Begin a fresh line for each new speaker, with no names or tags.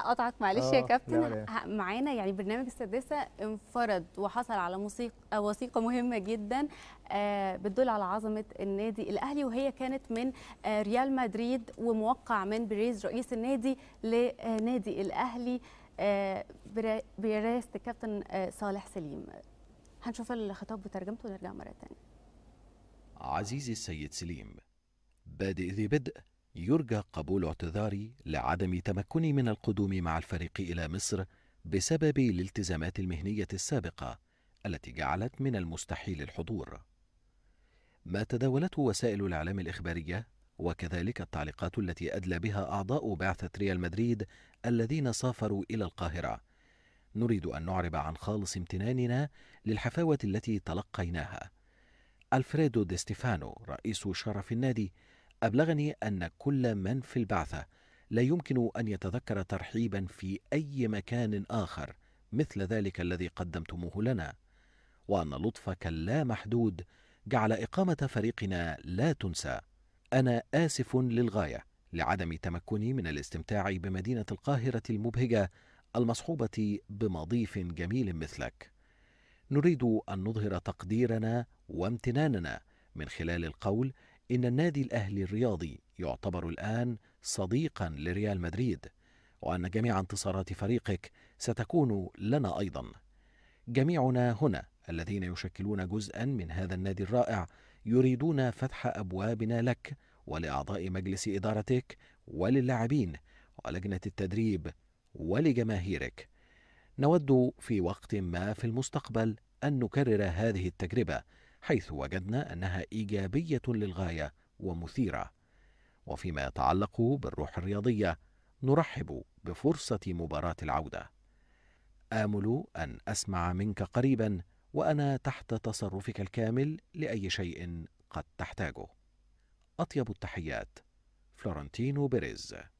اقطعك معلش يا آه، كابتن معانا يعني برنامج السادسه انفرد وحصل على موسيقى وثيقه مهمه جدا آه، بتدل على عظمه النادي الاهلي وهي كانت من آه، ريال مدريد وموقع من بريز رئيس النادي لنادي الاهلي برئاسه الكابتن صالح سليم هنشوف الخطاب بترجمته ونرجع مره ثانيه
عزيزي السيد سليم بادئ ذي بدء يرجى قبول اعتذاري لعدم تمكني من القدوم مع الفريق إلى مصر بسبب الالتزامات المهنية السابقة التي جعلت من المستحيل الحضور. ما تداولته وسائل الإعلام الإخبارية وكذلك التعليقات التي أدلى بها أعضاء بعثة ريال مدريد الذين سافروا إلى القاهرة. نريد أن نعرب عن خالص امتناننا للحفاوة التي تلقيناها. ألفريدو دي ستيفانو رئيس شرف النادي أبلغني أن كل من في البعثة لا يمكن أن يتذكر ترحيبا في أي مكان آخر مثل ذلك الذي قدمتموه لنا، وأن لطفك اللامحدود جعل إقامة فريقنا لا تنسى. أنا آسف للغاية لعدم تمكني من الاستمتاع بمدينة القاهرة المبهجة المصحوبة بمضيف جميل مثلك. نريد أن نظهر تقديرنا وامتناننا من خلال القول إن النادي الأهلي الرياضي يعتبر الآن صديقا لريال مدريد وأن جميع انتصارات فريقك ستكون لنا أيضا جميعنا هنا الذين يشكلون جزءا من هذا النادي الرائع يريدون فتح أبوابنا لك ولأعضاء مجلس إدارتك وللاعبين ولجنة التدريب ولجماهيرك نود في وقت ما في المستقبل أن نكرر هذه التجربة حيث وجدنا انها ايجابيه للغايه ومثيره وفيما يتعلق بالروح الرياضيه نرحب بفرصه مباراه العوده امل ان اسمع منك قريبا وانا تحت تصرفك الكامل لاي شيء قد تحتاجه اطيب التحيات فلورنتينو بيريز